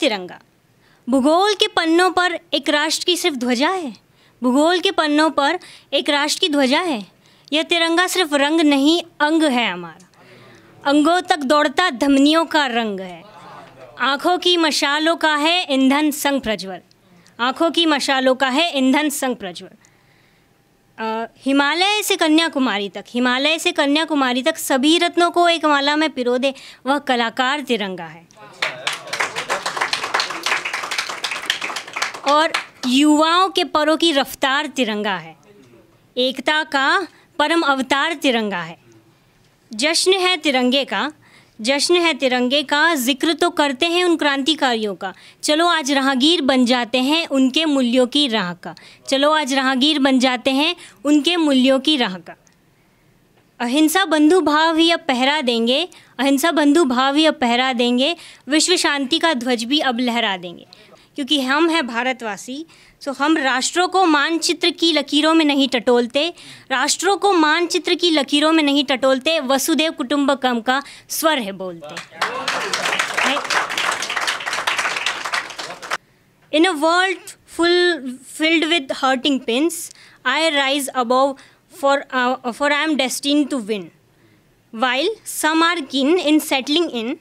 तिरंगा भूगोल के पन्नों पर एक राष्ट्र की सिर्फ ध्वजा है भूगोल के पन्नों पर एक राष्ट्र की ध्वजा है यह तिरंगा सिर्फ रंग नहीं अंग है हमारा अंगों तक दौड़ता धमनियों का रंग है आँखों की मशालों का है ईंधन संग प्रज्वल आँखों की मशालों का है ईंधन संग प्रज्वल हिमालय से कन्याकुमारी तक हिमालय से कन्याकुमारी तक सभी रत्नों को एक माला में पिरो दे वह कलाकार तिरंगा है और युवाओं के परों की रफ्तार तिरंगा है एकता का परम अवतार तिरंगा है जश्न है तिरंगे का जश्न है तिरंगे का जिक्र तो करते हैं उन क्रांतिकारियों का चलो आज राहगीर बन जाते हैं उनके मूल्यों की राह का चलो आज राहगीर बन जाते हैं उनके मूल्यों की राह का अहिंसा बंधु भाव ही अब पहरा देंगे अहिंसा बंधु भाव ही अब पहरा देंगे विश्व शांति का ध्वज भी अब लहरा देंगे क्योंकि हम हैं भारतवासी सो तो हम राष्ट्रों को मानचित्र की लकीरों में नहीं टटोलते राष्ट्रों को मानचित्र की लकीरों में नहीं टटोलते वसुदेव कुटुम्बकम का स्वर है बोलते in a world full filled with hurting pins I rise above for I am destined to win while some are kin in settling in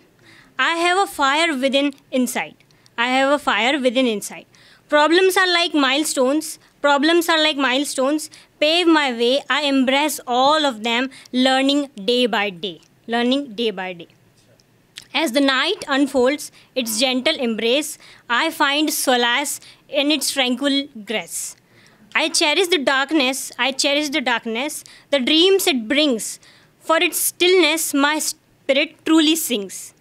I have a fire with in in side I have a fire within inside. Problems are like milestones. Problems are like milestones. Pave my way. I embrace all of them, learning day by day. Learning day by day. As the night unfolds, its gentle embrace, I find solace in its tranquil grace. I cherish the darkness, I cherish the darkness, the dreams it brings. For its stillness, my spirit truly sings.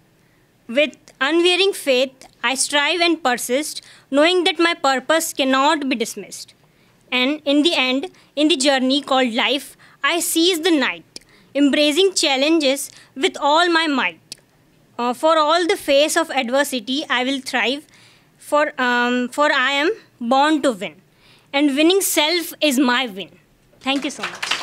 With unwearying faith, I strive and persist, knowing that my purpose cannot be dismissed. And in the end, in the journey called life, I seize the night, embracing challenges with all my might. Uh, for all the face of adversity, I will thrive, for, um, for I am born to win. And winning self is my win. Thank you so much.